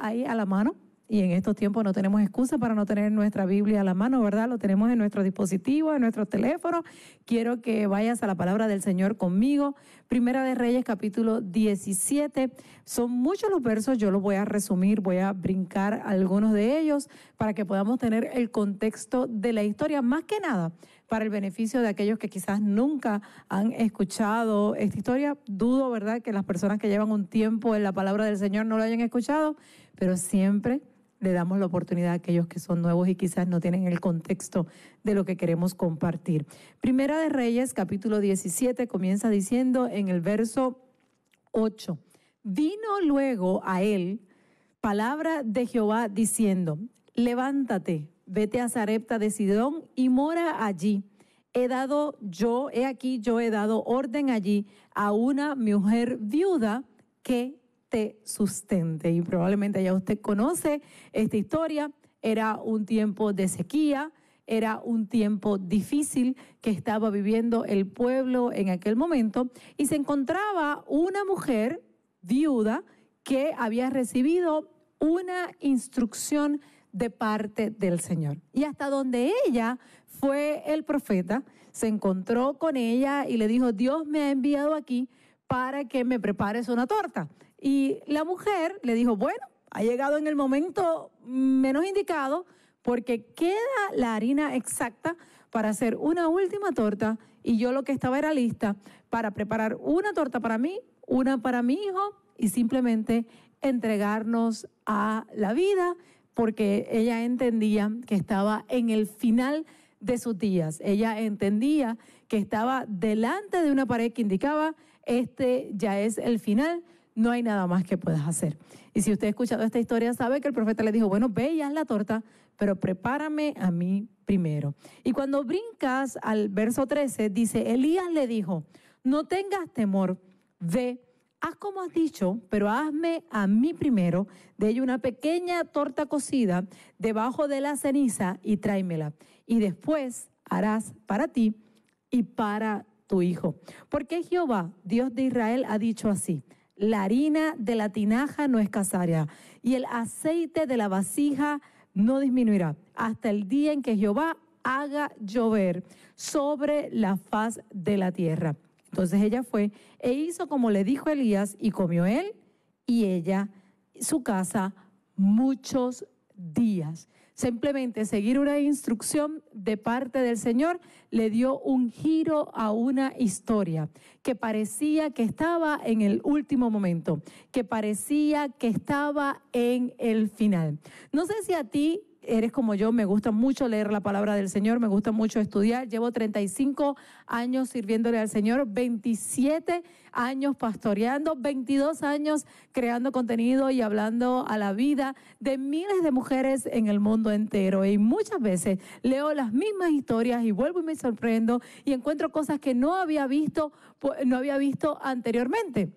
ahí a la mano. Y en estos tiempos no tenemos excusa para no tener nuestra Biblia a la mano, ¿verdad? Lo tenemos en nuestro dispositivo, en nuestro teléfono. Quiero que vayas a la palabra del Señor conmigo. Primera de Reyes, capítulo 17. Son muchos los versos, yo los voy a resumir, voy a brincar algunos de ellos para que podamos tener el contexto de la historia. Más que nada, para el beneficio de aquellos que quizás nunca han escuchado esta historia. Dudo, ¿verdad?, que las personas que llevan un tiempo en la palabra del Señor no lo hayan escuchado, pero siempre le damos la oportunidad a aquellos que son nuevos y quizás no tienen el contexto de lo que queremos compartir. Primera de Reyes, capítulo 17, comienza diciendo en el verso 8, vino luego a él palabra de Jehová diciendo, levántate, vete a Sarepta de Sidón y mora allí he dado yo, he aquí, yo he dado orden allí a una mujer viuda que te sustente. Y probablemente ya usted conoce esta historia. Era un tiempo de sequía, era un tiempo difícil que estaba viviendo el pueblo en aquel momento y se encontraba una mujer viuda que había recibido una instrucción de parte del Señor. Y hasta donde ella fue el profeta, se encontró con ella y le dijo, Dios me ha enviado aquí para que me prepares una torta. Y la mujer le dijo, bueno, ha llegado en el momento menos indicado porque queda la harina exacta para hacer una última torta y yo lo que estaba era lista para preparar una torta para mí, una para mi hijo y simplemente entregarnos a la vida porque ella entendía que estaba en el final de sus días. Ella entendía que estaba delante de una pared que indicaba, este ya es el final, no hay nada más que puedas hacer. Y si usted ha escuchado esta historia, sabe que el profeta le dijo, bueno, ve y la torta, pero prepárame a mí primero. Y cuando brincas al verso 13, dice, Elías le dijo, no tengas temor, ve haz ah, como has dicho, pero hazme a mí primero de ella una pequeña torta cocida debajo de la ceniza y tráemela. Y después harás para ti y para tu hijo. Porque Jehová, Dios de Israel, ha dicho así. La harina de la tinaja no escaseará y el aceite de la vasija no disminuirá hasta el día en que Jehová haga llover sobre la faz de la tierra. Entonces ella fue e hizo como le dijo Elías y comió él y ella su casa muchos días. Simplemente seguir una instrucción de parte del Señor le dio un giro a una historia que parecía que estaba en el último momento, que parecía que estaba en el final. No sé si a ti eres como yo, me gusta mucho leer la palabra del Señor, me gusta mucho estudiar. Llevo 35 años sirviéndole al Señor, 27 años pastoreando, 22 años creando contenido y hablando a la vida de miles de mujeres en el mundo entero. Y muchas veces leo las mismas historias y vuelvo y me sorprendo y encuentro cosas que no había visto, no había visto anteriormente.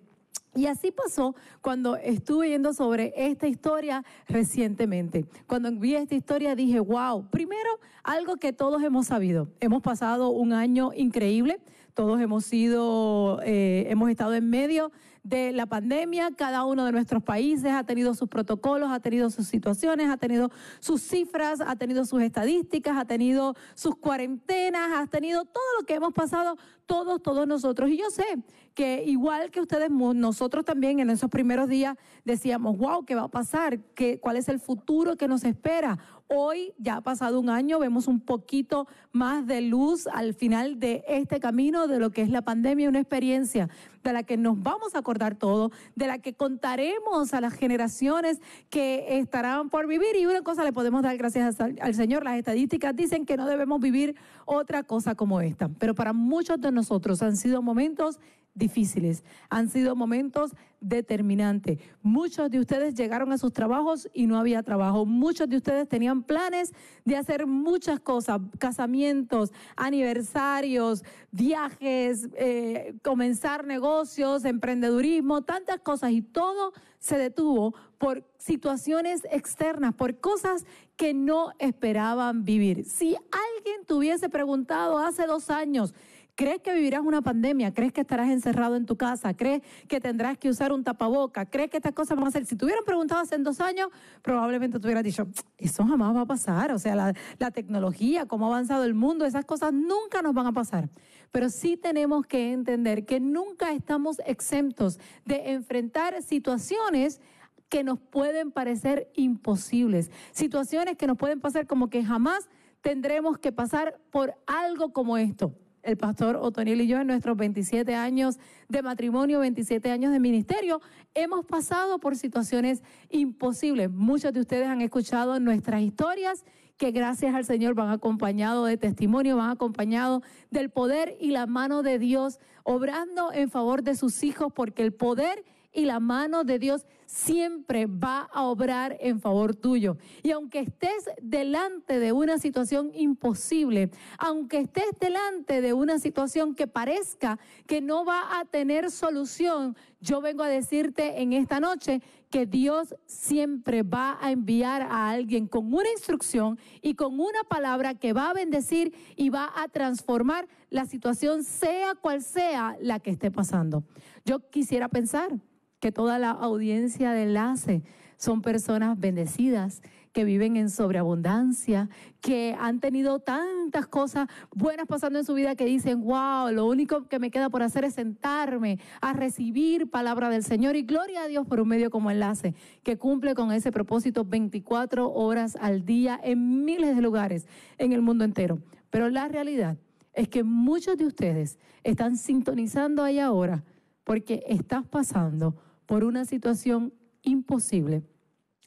Y así pasó cuando estuve yendo sobre esta historia recientemente. Cuando vi esta historia dije, wow, primero algo que todos hemos sabido. Hemos pasado un año increíble, todos hemos sido, eh, hemos estado en medio de la pandemia. Cada uno de nuestros países ha tenido sus protocolos, ha tenido sus situaciones, ha tenido sus cifras, ha tenido sus estadísticas, ha tenido sus cuarentenas, ha tenido todo lo que hemos pasado todos, todos nosotros. Y yo sé que igual que ustedes, nosotros también en esos primeros días decíamos, wow, ¿qué va a pasar? ¿Qué, ¿Cuál es el futuro que nos espera? Hoy, ya ha pasado un año, vemos un poquito más de luz al final de este camino de lo que es la pandemia, una experiencia de la que nos vamos a acordar todo, de la que contaremos a las generaciones que estarán por vivir. Y una cosa le podemos dar gracias al Señor, las estadísticas dicen que no debemos vivir otra cosa como esta. Pero para muchos de nosotros han sido momentos difíciles, han sido momentos determinantes. Muchos de ustedes llegaron a sus trabajos y no había trabajo. Muchos de ustedes tenían planes de hacer muchas cosas, casamientos, aniversarios, viajes, eh, comenzar negocios, emprendedurismo, tantas cosas y todo se detuvo por situaciones externas, por cosas que no esperaban vivir. Si alguien te hubiese preguntado hace dos años, ¿Crees que vivirás una pandemia? ¿Crees que estarás encerrado en tu casa? ¿Crees que tendrás que usar un tapaboca? ¿Crees que estas cosas van a ser? Si te hubieran preguntado hace dos años, probablemente te hubieras dicho, eso jamás va a pasar. O sea, la, la tecnología, cómo ha avanzado el mundo, esas cosas nunca nos van a pasar. Pero sí tenemos que entender que nunca estamos exentos de enfrentar situaciones que nos pueden parecer imposibles, situaciones que nos pueden pasar como que jamás tendremos que pasar por algo como esto el pastor Otoniel y yo en nuestros 27 años de matrimonio, 27 años de ministerio, hemos pasado por situaciones imposibles. Muchos de ustedes han escuchado nuestras historias que gracias al Señor van acompañado de testimonio, van acompañado del poder y la mano de Dios, obrando en favor de sus hijos, porque el poder y la mano de Dios siempre va a obrar en favor tuyo. Y aunque estés delante de una situación imposible, aunque estés delante de una situación que parezca que no va a tener solución, yo vengo a decirte en esta noche que Dios siempre va a enviar a alguien con una instrucción y con una palabra que va a bendecir y va a transformar la situación, sea cual sea la que esté pasando. Yo quisiera pensar que toda la audiencia de enlace son personas bendecidas, que viven en sobreabundancia, que han tenido tantas cosas buenas pasando en su vida que dicen, wow, lo único que me queda por hacer es sentarme a recibir palabra del Señor y gloria a Dios por un medio como enlace, que cumple con ese propósito 24 horas al día en miles de lugares en el mundo entero. Pero la realidad es que muchos de ustedes están sintonizando ahí ahora porque estás pasando por una situación imposible.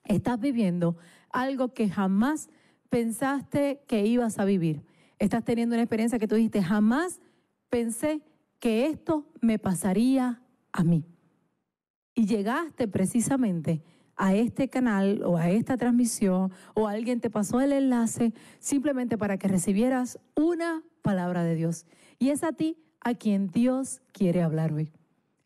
Estás viviendo algo que jamás pensaste que ibas a vivir. Estás teniendo una experiencia que tú dijiste, jamás pensé que esto me pasaría a mí. Y llegaste precisamente a este canal o a esta transmisión o alguien te pasó el enlace simplemente para que recibieras una palabra de Dios. Y es a ti a quien Dios quiere hablar hoy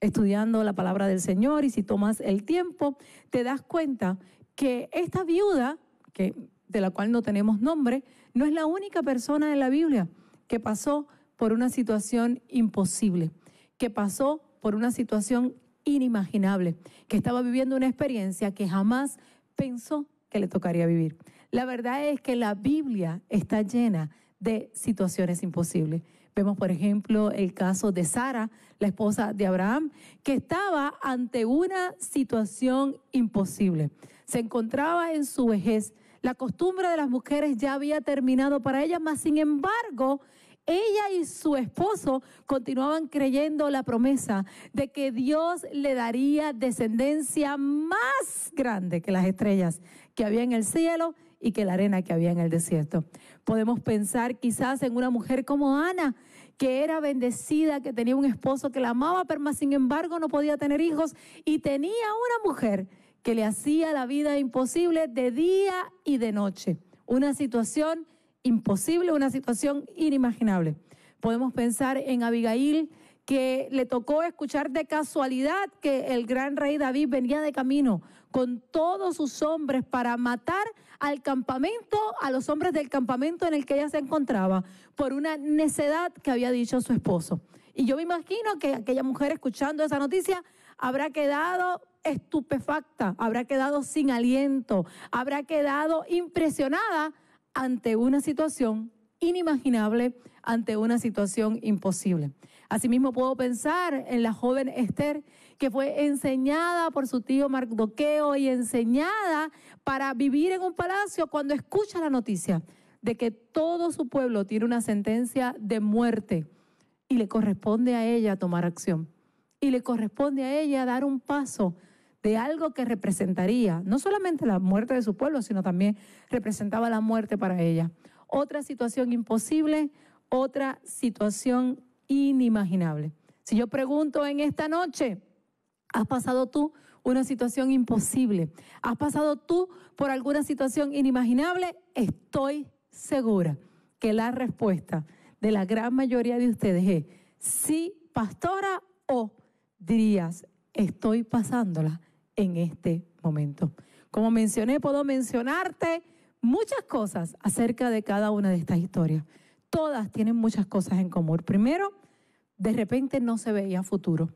estudiando la palabra del Señor y si tomas el tiempo, te das cuenta que esta viuda, que, de la cual no tenemos nombre, no es la única persona en la Biblia que pasó por una situación imposible, que pasó por una situación inimaginable, que estaba viviendo una experiencia que jamás pensó que le tocaría vivir. La verdad es que la Biblia está llena de situaciones imposibles. Vemos, por ejemplo, el caso de Sara, la esposa de Abraham, que estaba ante una situación imposible. Se encontraba en su vejez. La costumbre de las mujeres ya había terminado para ella, mas sin embargo, ella y su esposo continuaban creyendo la promesa de que Dios le daría descendencia más grande que las estrellas que había en el cielo y que la arena que había en el desierto. Podemos pensar quizás en una mujer como Ana, que era bendecida, que tenía un esposo que la amaba, pero sin embargo no podía tener hijos y tenía una mujer que le hacía la vida imposible de día y de noche. Una situación imposible, una situación inimaginable. Podemos pensar en Abigail, que le tocó escuchar de casualidad que el gran rey David venía de camino con todos sus hombres para matar al campamento, a los hombres del campamento en el que ella se encontraba, por una necedad que había dicho su esposo. Y yo me imagino que aquella mujer escuchando esa noticia habrá quedado estupefacta, habrá quedado sin aliento, habrá quedado impresionada ante una situación inimaginable, ante una situación imposible. Asimismo puedo pensar en la joven Esther, que fue enseñada por su tío Mardoqueo y enseñada para vivir en un palacio cuando escucha la noticia de que todo su pueblo tiene una sentencia de muerte y le corresponde a ella tomar acción. Y le corresponde a ella dar un paso de algo que representaría no solamente la muerte de su pueblo, sino también representaba la muerte para ella. Otra situación imposible, otra situación inimaginable. Si yo pregunto en esta noche, ¿has pasado tú una situación imposible? ¿Has pasado tú por alguna situación inimaginable? Estoy segura que la respuesta de la gran mayoría de ustedes es sí, pastora, o dirías, estoy pasándola en este momento. Como mencioné, puedo mencionarte muchas cosas acerca de cada una de estas historias todas tienen muchas cosas en común. Primero, de repente no se veía futuro.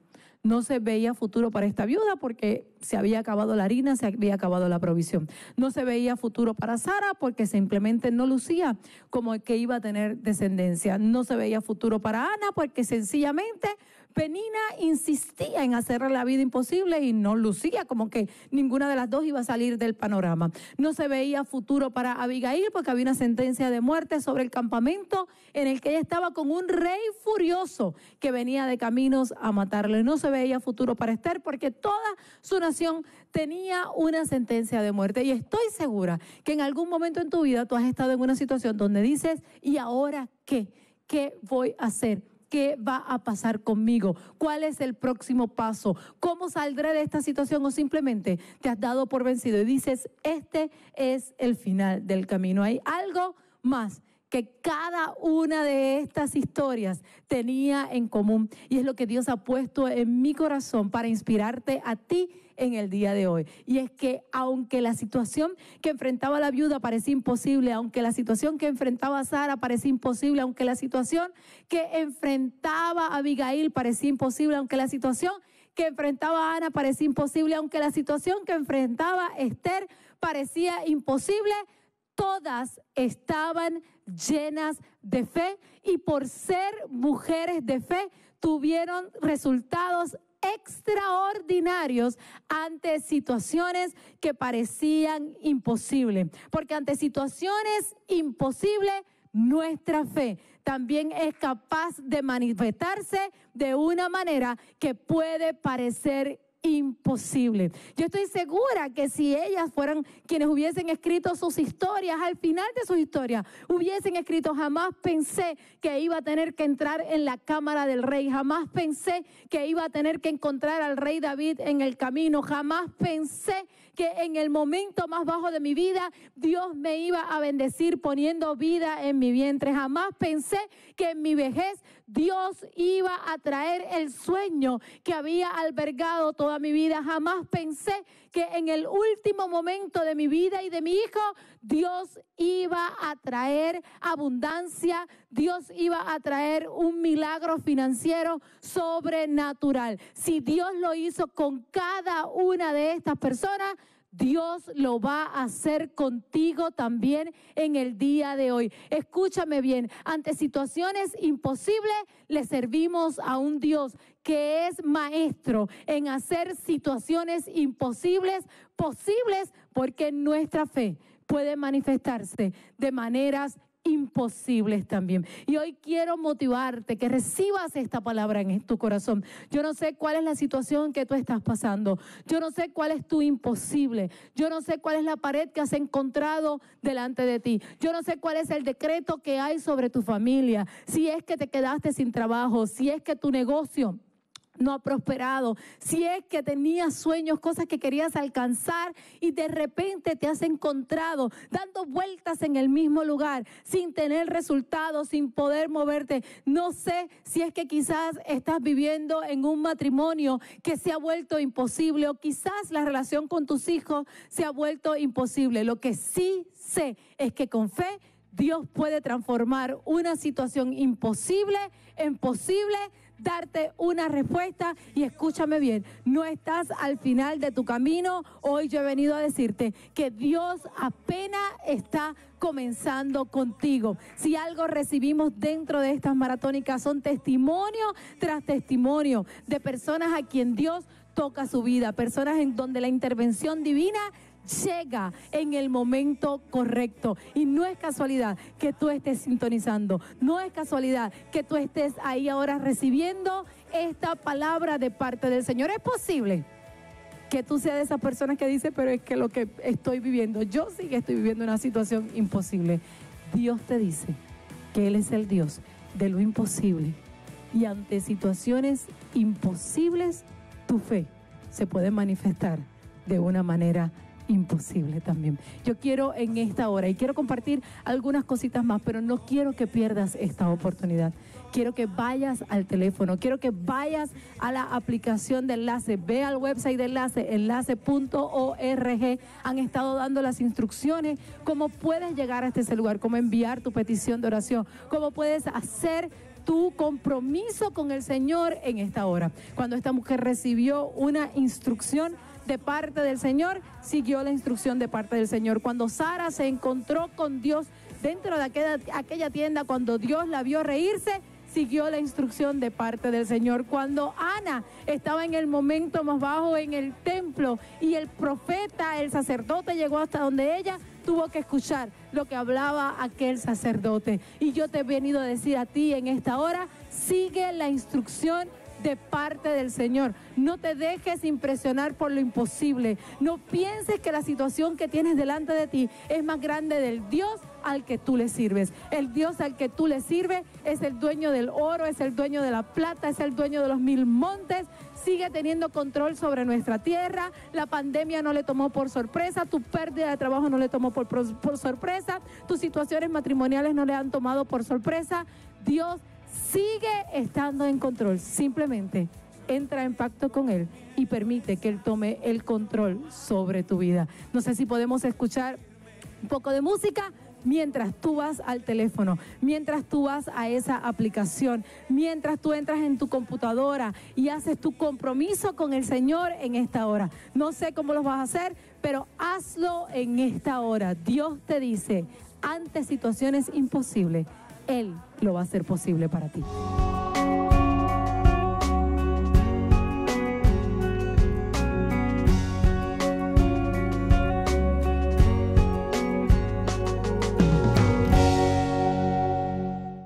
No se veía futuro para esta viuda porque se había acabado la harina, se había acabado la provisión. No se veía futuro para Sara porque simplemente no lucía como que iba a tener descendencia. No se veía futuro para Ana porque sencillamente Penina insistía en hacerle la vida imposible y no lucía como que ninguna de las dos iba a salir del panorama. No se veía futuro para Abigail porque había una sentencia de muerte sobre el campamento en el que ella estaba con un rey furioso que venía de caminos a matarle. No se veía futuro para Esther porque toda su nación tenía una sentencia de muerte. Y estoy segura que en algún momento en tu vida tú has estado en una situación donde dices, ¿y ahora qué? ¿Qué voy a hacer? ¿Qué va a pasar conmigo? ¿Cuál es el próximo paso? ¿Cómo saldré de esta situación? O simplemente te has dado por vencido y dices, este es el final del camino. Hay algo más que cada una de estas historias tenía en común y es lo que Dios ha puesto en mi corazón para inspirarte a ti en el día de hoy. Y es que aunque la situación que enfrentaba la viuda parecía imposible, aunque la situación que enfrentaba Sara parecía imposible, aunque la situación que enfrentaba Abigail parecía imposible, aunque la situación que enfrentaba Ana parecía imposible, aunque la situación que enfrentaba Esther parecía imposible, todas estaban llenas de fe y por ser mujeres de fe tuvieron resultados extraordinarios ante situaciones que parecían imposibles. Porque ante situaciones imposibles, nuestra fe también es capaz de manifestarse de una manera que puede parecer imposible. Yo estoy segura que si ellas fueran quienes hubiesen escrito sus historias, al final de sus historias, hubiesen escrito, jamás pensé que iba a tener que entrar en la cámara del rey, jamás pensé que iba a tener que encontrar al rey David en el camino, jamás pensé que en el momento más bajo de mi vida Dios me iba a bendecir poniendo vida en mi vientre, jamás pensé que en mi vejez Dios iba a traer el sueño que había albergado toda mi vida. Jamás pensé que en el último momento de mi vida y de mi hijo, Dios iba a traer abundancia, Dios iba a traer un milagro financiero sobrenatural. Si Dios lo hizo con cada una de estas personas, Dios lo va a hacer contigo también en el día de hoy. Escúchame bien, ante situaciones imposibles le servimos a un Dios que es maestro en hacer situaciones imposibles posibles porque nuestra fe puede manifestarse de maneras imposibles también. Y hoy quiero motivarte que recibas esta palabra en tu corazón. Yo no sé cuál es la situación que tú estás pasando. Yo no sé cuál es tu imposible. Yo no sé cuál es la pared que has encontrado delante de ti. Yo no sé cuál es el decreto que hay sobre tu familia. Si es que te quedaste sin trabajo, si es que tu negocio no ha prosperado, si es que tenías sueños, cosas que querías alcanzar y de repente te has encontrado dando vueltas en el mismo lugar, sin tener resultados, sin poder moverte. No sé si es que quizás estás viviendo en un matrimonio que se ha vuelto imposible o quizás la relación con tus hijos se ha vuelto imposible. Lo que sí sé es que con fe Dios puede transformar una situación imposible en posible darte una respuesta y escúchame bien, no estás al final de tu camino. Hoy yo he venido a decirte que Dios apenas está comenzando contigo. Si algo recibimos dentro de estas maratónicas son testimonio tras testimonio de personas a quien Dios toca su vida, personas en donde la intervención divina llega en el momento correcto. Y no es casualidad que tú estés sintonizando, no es casualidad que tú estés ahí ahora recibiendo esta palabra de parte del Señor. Es posible que tú seas de esas personas que dice, pero es que lo que estoy viviendo, yo sí que estoy viviendo una situación imposible. Dios te dice que Él es el Dios de lo imposible. Y ante situaciones imposibles, tu fe se puede manifestar de una manera imposible también. Yo quiero en esta hora y quiero compartir algunas cositas más, pero no quiero que pierdas esta oportunidad. Quiero que vayas al teléfono, quiero que vayas a la aplicación de enlace, ve al website de enlace, enlace.org. Han estado dando las instrucciones, cómo puedes llegar a este lugar, cómo enviar tu petición de oración, cómo puedes hacer tu compromiso con el Señor en esta hora. Cuando esta mujer recibió una instrucción, de parte del Señor, siguió la instrucción de parte del Señor. Cuando Sara se encontró con Dios dentro de aquella, tienda, cuando Dios la vio reírse, siguió la instrucción de parte del Señor. Cuando Ana estaba en el momento más bajo en el templo y el profeta, el sacerdote llegó hasta donde ella, tuvo que escuchar lo que hablaba aquel sacerdote. Y yo te he venido a decir a ti en esta hora, sigue la instrucción de parte del Señor. No te dejes impresionar por lo imposible. No pienses que la situación que tienes delante de ti es más grande del Dios al que tú le sirves. El Dios al que tú le sirves es el dueño del oro, es el dueño de la plata, es el dueño de los mil montes. Sigue teniendo control sobre nuestra tierra. La pandemia no le tomó por sorpresa. Tu pérdida de trabajo no le tomó por, sorpresa. Tus situaciones matrimoniales no le han tomado por sorpresa. Dios sigue estando en control. Simplemente entra en pacto con Él y permite que Él tome el control sobre tu vida. No sé si podemos escuchar un poco de música mientras tú vas al teléfono, mientras tú vas a esa aplicación, mientras tú entras en tu computadora y haces tu compromiso con el Señor en esta hora. No sé cómo lo vas a hacer, pero hazlo en esta hora. Dios te dice, ante situaciones imposibles, él lo va a hacer posible para ti.